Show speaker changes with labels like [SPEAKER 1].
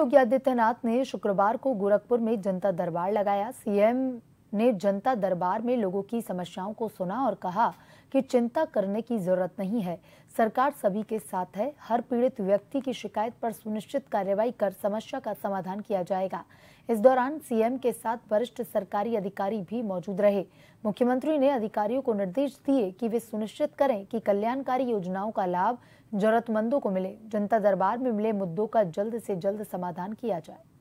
[SPEAKER 1] योगी आदित्यनाथ ने शुक्रवार को गोरखपुर में जनता दरबार लगाया सीएम ने जनता दरबार में लोगों की समस्याओं को सुना और कहा कि चिंता करने की जरूरत नहीं है सरकार सभी के साथ है हर पीड़ित व्यक्ति की शिकायत पर सुनिश्चित कार्यवाही कर समस्या का समाधान किया जाएगा इस दौरान सीएम के साथ वरिष्ठ सरकारी अधिकारी भी मौजूद रहे मुख्यमंत्री ने अधिकारियों को निर्देश दिए कि वे सुनिश्चित करें कि कल्याणकारी योजनाओं का लाभ जरूरतमंदों को मिले जनता दरबार में मिले मुद्दों का जल्द से जल्द समाधान किया जाए